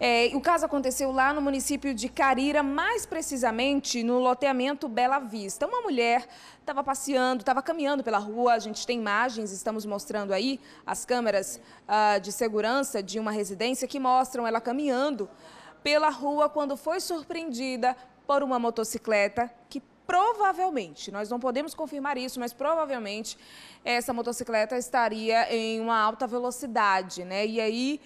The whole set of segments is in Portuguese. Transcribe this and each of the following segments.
É, o caso aconteceu lá no município de Carira, mais precisamente no loteamento Bela Vista. Uma mulher estava passeando, estava caminhando pela rua, a gente tem imagens, estamos mostrando aí as câmeras ah, de segurança de uma residência que mostram ela caminhando pela rua quando foi surpreendida por uma motocicleta que provavelmente, nós não podemos confirmar isso, mas provavelmente essa motocicleta estaria em uma alta velocidade, né? E aí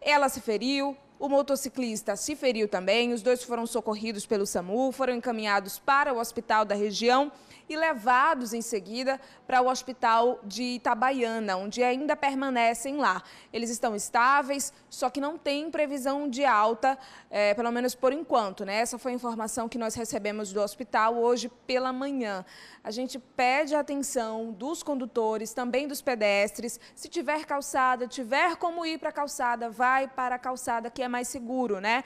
ela se feriu, o motociclista se feriu também, os dois foram socorridos pelo SAMU, foram encaminhados para o hospital da região e levados em seguida para o hospital de Itabaiana, onde ainda permanecem lá. Eles estão estáveis, só que não tem previsão de alta, é, pelo menos por enquanto, né? Essa foi a informação que nós recebemos do hospital hoje pela manhã. A gente pede a atenção dos condutores, também dos pedestres. Se tiver calçada, tiver como ir para a calçada, vai para a calçada que é mais seguro, né?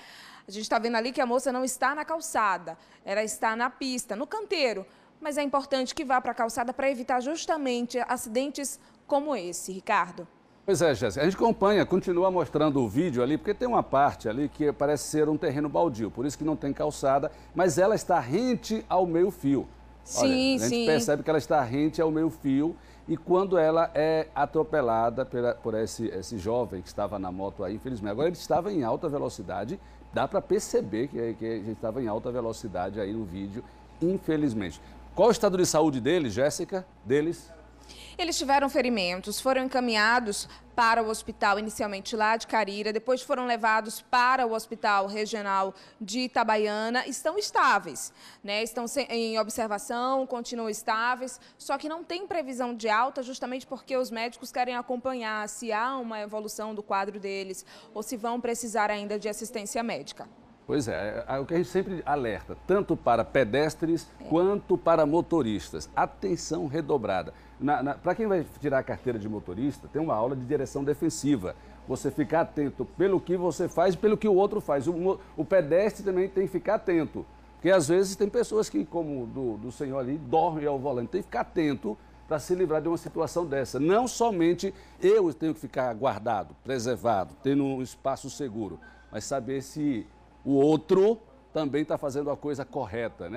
A gente está vendo ali que a moça não está na calçada, ela está na pista, no canteiro. Mas é importante que vá para a calçada para evitar justamente acidentes como esse, Ricardo. Pois é, Jéssica. A gente acompanha, continua mostrando o vídeo ali, porque tem uma parte ali que parece ser um terreno baldio, por isso que não tem calçada, mas ela está rente ao meio fio. Sim, Olha, a gente sim. percebe que ela está rente ao meio fio e quando ela é atropelada pela, por esse, esse jovem que estava na moto aí, infelizmente. Agora ele estava em alta velocidade, dá para perceber que, que ele estava em alta velocidade aí no vídeo, infelizmente. Qual o estado de saúde dele, Jéssica? Deles? Eles tiveram ferimentos, foram encaminhados para o hospital inicialmente lá de Carira, depois foram levados para o hospital regional de Itabaiana. Estão estáveis, né? estão em observação, continuam estáveis, só que não tem previsão de alta justamente porque os médicos querem acompanhar se há uma evolução do quadro deles ou se vão precisar ainda de assistência médica. Pois é, é, é o que a gente sempre alerta, tanto para pedestres é. quanto para motoristas. Atenção redobrada. Para quem vai tirar a carteira de motorista, tem uma aula de direção defensiva. Você ficar atento pelo que você faz e pelo que o outro faz. O, o, pedestre também tem que ficar atento. Porque às vezes tem pessoas que, como do, do senhor ali, dormem ao volante. Tem que ficar atento para se livrar de uma situação dessa. Não somente eu tenho que ficar guardado, preservado, tendo um espaço seguro, mas saber se o outro também está fazendo a coisa correta, né?